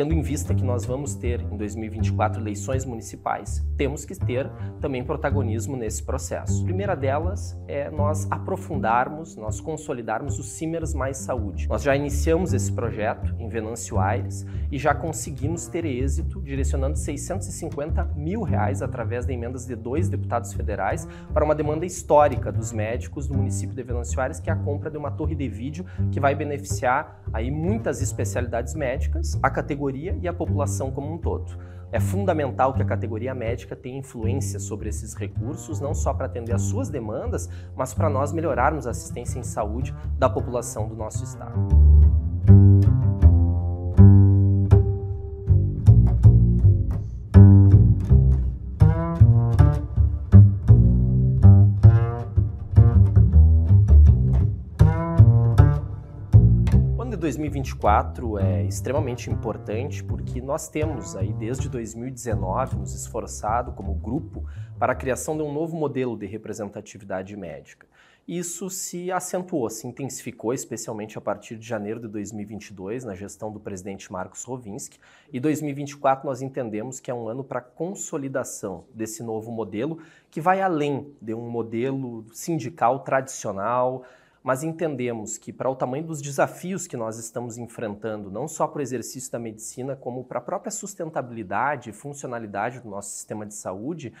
Tendo em vista que nós vamos ter em 2024 eleições municipais, temos que ter também protagonismo nesse processo. A primeira delas é nós aprofundarmos, nós consolidarmos o Cimers Mais Saúde. Nós já iniciamos esse projeto em Venâncio Aires e já conseguimos ter êxito direcionando 650 mil reais através de emendas de dois deputados federais para uma demanda histórica dos médicos do município de Venâncio Aires, que é a compra de uma torre de vídeo que vai beneficiar aí muitas especialidades médicas, a categoria categoria e a população como um todo. É fundamental que a categoria médica tenha influência sobre esses recursos, não só para atender às suas demandas, mas para nós melhorarmos a assistência em saúde da população do nosso estado. 2024 é extremamente importante porque nós temos aí desde 2019 nos esforçado como grupo para a criação de um novo modelo de representatividade médica. Isso se acentuou, se intensificou, especialmente a partir de janeiro de 2022, na gestão do presidente Marcos Rovinski. E 2024 nós entendemos que é um ano para consolidação desse novo modelo, que vai além de um modelo sindical tradicional, mas entendemos que, para o tamanho dos desafios que nós estamos enfrentando, não só para o exercício da medicina, como para a própria sustentabilidade e funcionalidade do nosso sistema de saúde,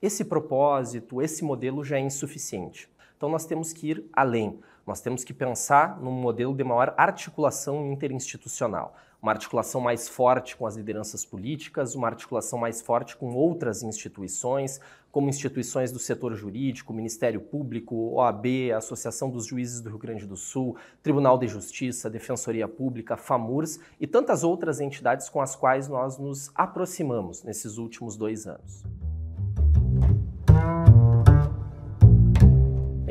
esse propósito, esse modelo já é insuficiente. Então, nós temos que ir além. Nós temos que pensar num modelo de maior articulação interinstitucional uma articulação mais forte com as lideranças políticas, uma articulação mais forte com outras instituições, como instituições do setor jurídico, Ministério Público, OAB, Associação dos Juízes do Rio Grande do Sul, Tribunal de Justiça, Defensoria Pública, FAMURS e tantas outras entidades com as quais nós nos aproximamos nesses últimos dois anos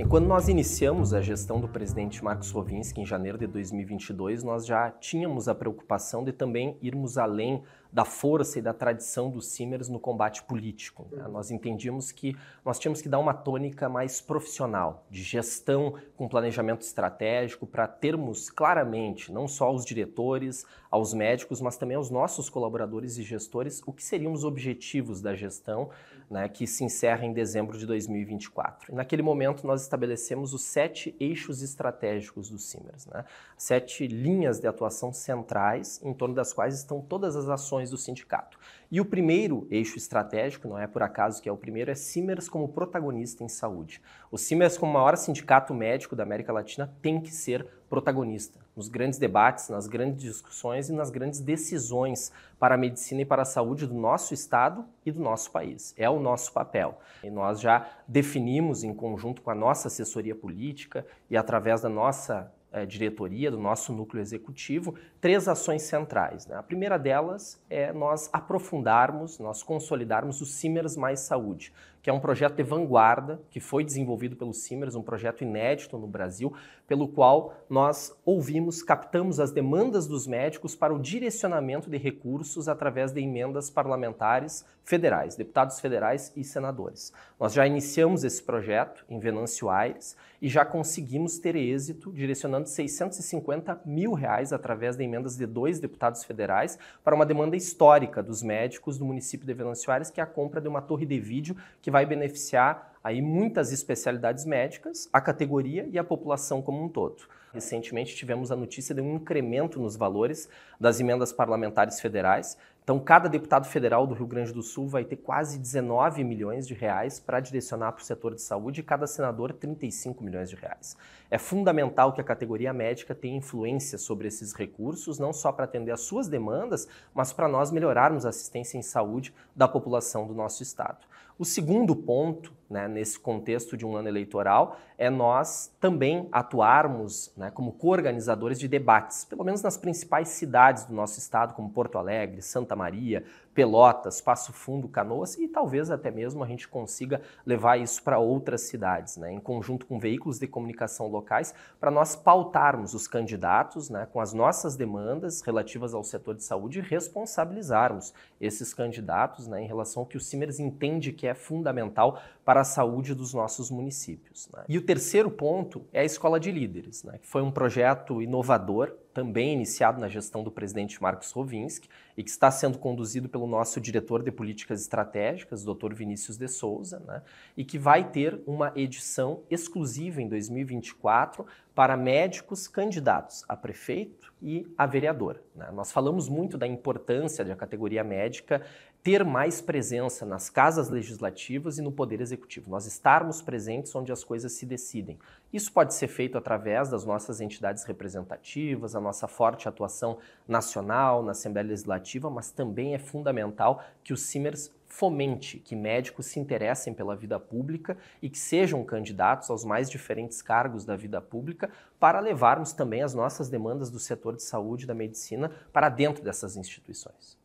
quando nós iniciamos a gestão do presidente Marcos Rovinski em janeiro de 2022, nós já tínhamos a preocupação de também irmos além da força e da tradição dos Simers no combate político. Né? Uhum. Nós entendíamos que nós tínhamos que dar uma tônica mais profissional, de gestão com planejamento estratégico, para termos claramente, não só aos diretores, aos médicos, mas também aos nossos colaboradores e gestores, o que seriam os objetivos da gestão, né, que se encerra em dezembro de 2024. E naquele momento, nós estabelecemos os sete eixos estratégicos do Simers, né? sete linhas de atuação centrais, em torno das quais estão todas as ações ações do sindicato. E o primeiro eixo estratégico, não é por acaso que é o primeiro, é Simers como protagonista em saúde. O Simers, como maior sindicato médico da América Latina, tem que ser protagonista nos grandes debates, nas grandes discussões e nas grandes decisões para a medicina e para a saúde do nosso estado e do nosso país. É o nosso papel. E nós já definimos em conjunto com a nossa assessoria política e através da nossa é, diretoria, do nosso núcleo executivo, três ações centrais. Né? A primeira delas é nós aprofundarmos, nós consolidarmos o CIMERS Mais Saúde, que é um projeto de vanguarda que foi desenvolvido pelo Simers, um projeto inédito no Brasil, pelo qual nós ouvimos, captamos as demandas dos médicos para o direcionamento de recursos através de emendas parlamentares federais, deputados federais e senadores. Nós já iniciamos esse projeto em Venâncio Aires e já conseguimos ter êxito direcionando 650 mil reais através de emendas de dois deputados federais para uma demanda histórica dos médicos do município de Venâncio Aires, que é a compra de uma torre de vídeo que vai vai beneficiar aí muitas especialidades médicas, a categoria e a população como um todo. Recentemente tivemos a notícia de um incremento nos valores das emendas parlamentares federais. Então, cada deputado federal do Rio Grande do Sul vai ter quase 19 milhões de reais para direcionar para o setor de saúde e cada senador 35 milhões de reais. É fundamental que a categoria médica tenha influência sobre esses recursos, não só para atender às suas demandas, mas para nós melhorarmos a assistência em saúde da população do nosso estado. O segundo ponto né, nesse contexto de um ano eleitoral, é nós também atuarmos né, como co-organizadores de debates, pelo menos nas principais cidades do nosso estado, como Porto Alegre, Santa Maria, Pelotas, Passo Fundo, Canoas e talvez até mesmo a gente consiga levar isso para outras cidades, né, em conjunto com veículos de comunicação locais, para nós pautarmos os candidatos né, com as nossas demandas relativas ao setor de saúde e responsabilizarmos esses candidatos né, em relação ao que o Simers entende que é fundamental para a saúde dos nossos municípios. Né. E o terceiro ponto é a Escola de Líderes, né, que foi um projeto inovador também iniciado na gestão do presidente Marcos Rovinski e que está sendo conduzido pelo nosso diretor de políticas estratégicas, Dr. Vinícius de Souza, né? e que vai ter uma edição exclusiva em 2024 para médicos candidatos a prefeito e a vereadora. Né? Nós falamos muito da importância da categoria médica ter mais presença nas casas legislativas e no poder executivo, nós estarmos presentes onde as coisas se decidem. Isso pode ser feito através das nossas entidades representativas, a nossa forte atuação nacional na Assembleia Legislativa, mas também é fundamental que os CIMERS fomente que médicos se interessem pela vida pública e que sejam candidatos aos mais diferentes cargos da vida pública para levarmos também as nossas demandas do setor de saúde e da medicina para dentro dessas instituições.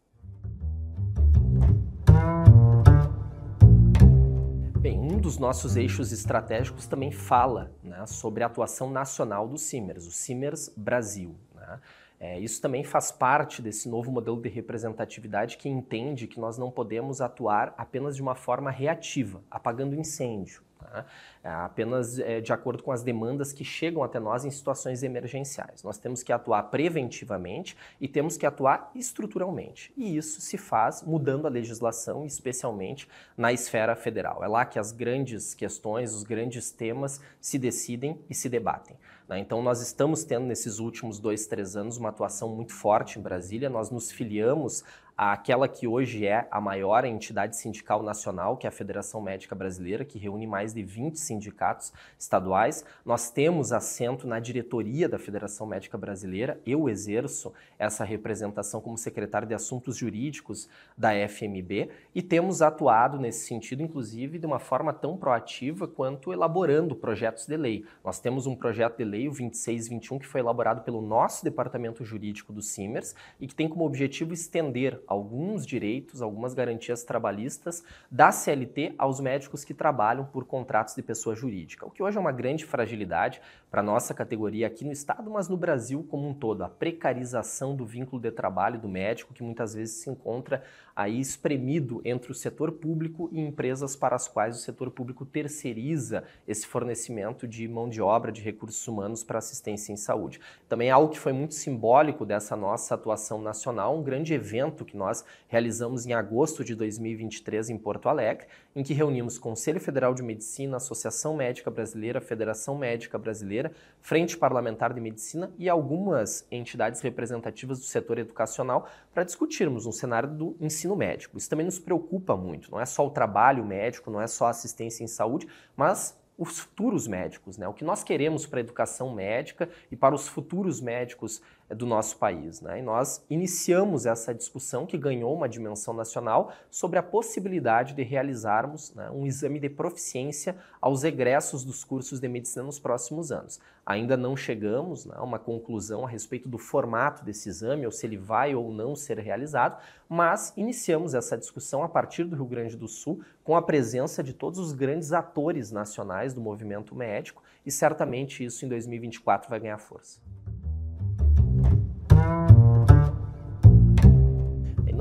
Bem, um dos nossos uhum. eixos estratégicos também fala né, sobre a atuação nacional do CIMERS, o CIMERS Brasil. Né? É, isso também faz parte desse novo modelo de representatividade que entende que nós não podemos atuar apenas de uma forma reativa, apagando incêndio. Tá? É apenas é, de acordo com as demandas que chegam até nós em situações emergenciais. Nós temos que atuar preventivamente e temos que atuar estruturalmente. E isso se faz mudando a legislação, especialmente na esfera federal. É lá que as grandes questões, os grandes temas se decidem e se debatem. Né? Então, nós estamos tendo nesses últimos dois, três anos uma atuação muito forte em Brasília. Nós nos filiamos aquela que hoje é a maior entidade sindical nacional, que é a Federação Médica Brasileira, que reúne mais de 20 sindicatos estaduais. Nós temos assento na diretoria da Federação Médica Brasileira. Eu exerço essa representação como secretário de Assuntos Jurídicos da FMB e temos atuado nesse sentido, inclusive, de uma forma tão proativa quanto elaborando projetos de lei. Nós temos um projeto de lei, o 2621, que foi elaborado pelo nosso departamento jurídico do CIMERS e que tem como objetivo estender alguns direitos, algumas garantias trabalhistas da CLT aos médicos que trabalham por contratos de pessoa jurídica, o que hoje é uma grande fragilidade para a nossa categoria aqui no Estado, mas no Brasil como um todo, a precarização do vínculo de trabalho do médico, que muitas vezes se encontra aí espremido entre o setor público e empresas para as quais o setor público terceiriza esse fornecimento de mão de obra, de recursos humanos para assistência em saúde. Também algo que foi muito simbólico dessa nossa atuação nacional, um grande evento que que nós realizamos em agosto de 2023 em Porto Alegre, em que reunimos Conselho Federal de Medicina, Associação Médica Brasileira, Federação Médica Brasileira, Frente Parlamentar de Medicina e algumas entidades representativas do setor educacional para discutirmos um cenário do ensino médico. Isso também nos preocupa muito, não é só o trabalho médico, não é só a assistência em saúde, mas os futuros médicos, né? O que nós queremos para a educação médica e para os futuros médicos é do nosso país. Né? E nós iniciamos essa discussão que ganhou uma dimensão nacional sobre a possibilidade de realizarmos né, um exame de proficiência aos egressos dos cursos de medicina nos próximos anos. Ainda não chegamos né, a uma conclusão a respeito do formato desse exame, ou se ele vai ou não ser realizado, mas iniciamos essa discussão a partir do Rio Grande do Sul, com a presença de todos os grandes atores nacionais do movimento médico, e certamente isso em 2024 vai ganhar força.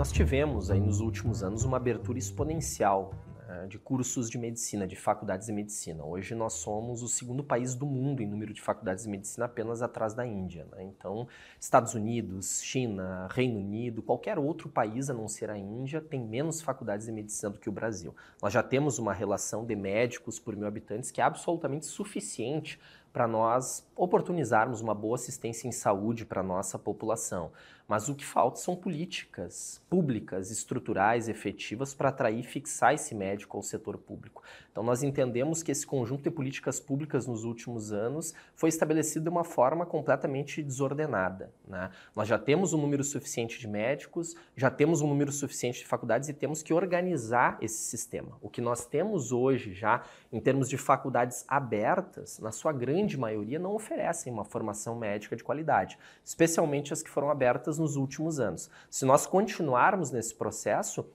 nós tivemos aí nos últimos anos uma abertura exponencial né, de cursos de medicina, de faculdades de medicina. Hoje nós somos o segundo país do mundo em número de faculdades de medicina, apenas atrás da Índia. Né? Então, Estados Unidos, China, Reino Unido, qualquer outro país a não ser a Índia tem menos faculdades de medicina do que o Brasil. Nós já temos uma relação de médicos por mil habitantes que é absolutamente suficiente para nós oportunizarmos uma boa assistência em saúde para a nossa população. Mas o que falta são políticas públicas, estruturais, efetivas para atrair e fixar esse médico ao setor público. Então nós entendemos que esse conjunto de políticas públicas nos últimos anos foi estabelecido de uma forma completamente desordenada. Né? Nós já temos um número suficiente de médicos, já temos um número suficiente de faculdades e temos que organizar esse sistema. O que nós temos hoje já em termos de faculdades abertas, na sua grande maioria não oferecem uma formação médica de qualidade, especialmente as que foram abertas nos últimos anos. Se nós continuarmos nesse processo,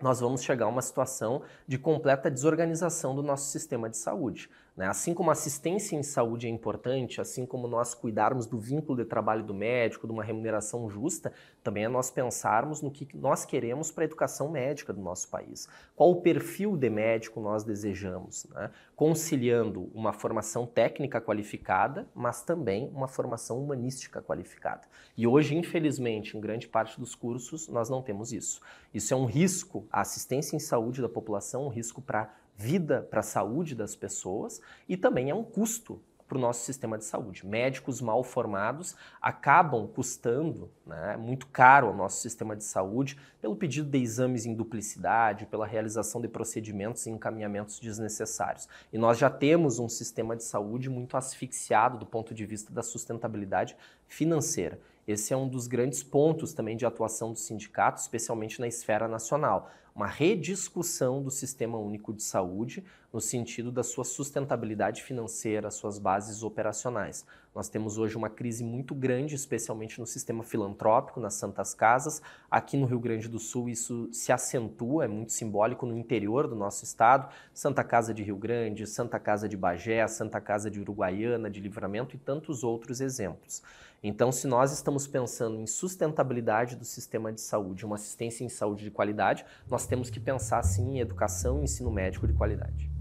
nós vamos chegar a uma situação de completa desorganização do nosso sistema de saúde. Né? Assim como assistência em saúde é importante, assim como nós cuidarmos do vínculo de trabalho do médico, de uma remuneração justa, também é nós pensarmos no que nós queremos para a educação médica do nosso país. Qual o perfil de médico nós desejamos, né? conciliando uma formação técnica qualificada, mas também uma formação humanística qualificada. E hoje, infelizmente, em grande parte dos cursos, nós não temos isso. Isso é um risco, a assistência em saúde da população, é um risco para vida, para a saúde das pessoas e também é um custo para o nosso sistema de saúde. Médicos mal formados acabam custando né, muito caro ao nosso sistema de saúde pelo pedido de exames em duplicidade, pela realização de procedimentos e encaminhamentos desnecessários. E nós já temos um sistema de saúde muito asfixiado do ponto de vista da sustentabilidade financeira. Esse é um dos grandes pontos também de atuação do sindicato, especialmente na esfera nacional. Uma rediscussão do sistema único de saúde no sentido da sua sustentabilidade financeira, suas bases operacionais. Nós temos hoje uma crise muito grande, especialmente no sistema filantrópico, nas Santas Casas. Aqui no Rio Grande do Sul, isso se acentua, é muito simbólico no interior do nosso estado. Santa Casa de Rio Grande, Santa Casa de Bagé, Santa Casa de Uruguaiana, de Livramento e tantos outros exemplos. Então, se nós estamos pensando em sustentabilidade do sistema de saúde, uma assistência em saúde de qualidade, nós temos que pensar sim em educação e ensino médico de qualidade.